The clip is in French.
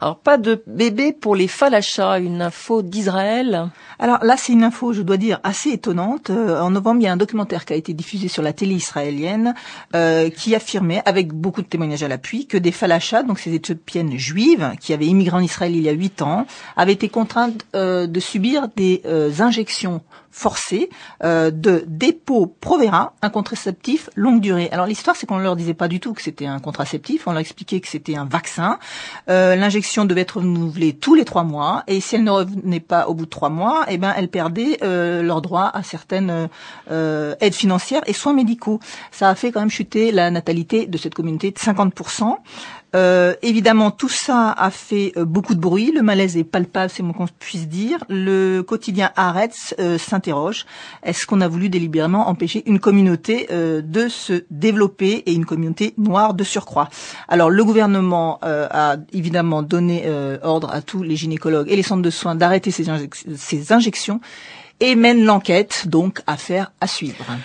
Alors, pas de bébé pour les falachas, une info d'Israël. Alors là, c'est une info, je dois dire, assez étonnante. Euh, en novembre, il y a un documentaire qui a été diffusé sur la télé israélienne euh, qui affirmait, avec beaucoup de témoignages à l'appui, que des falachas, donc ces éthiopiennes juives qui avaient immigré en Israël il y a huit ans, avaient été contraintes euh, de subir des injections Forcé euh, de dépôt Provera, un contraceptif longue durée. Alors l'histoire, c'est qu'on ne leur disait pas du tout que c'était un contraceptif, on leur expliquait que c'était un vaccin. Euh, l'injection devait être renouvelée tous les trois mois, et si elle ne revenait pas au bout de trois mois, eh ben elles perdaient euh, leur droit à certaines euh, aides financières et soins médicaux. Ça a fait quand même chuter la natalité de cette communauté de 50%. Euh, évidemment, tout ça a fait beaucoup de bruit. Le malaise est palpable, c'est mon qu'on puisse dire. Le quotidien Arrête est-ce qu'on a voulu délibérément empêcher une communauté euh, de se développer et une communauté noire de surcroît Alors le gouvernement euh, a évidemment donné euh, ordre à tous les gynécologues et les centres de soins d'arrêter ces, injections et mène l'enquête, donc à faire à suivre.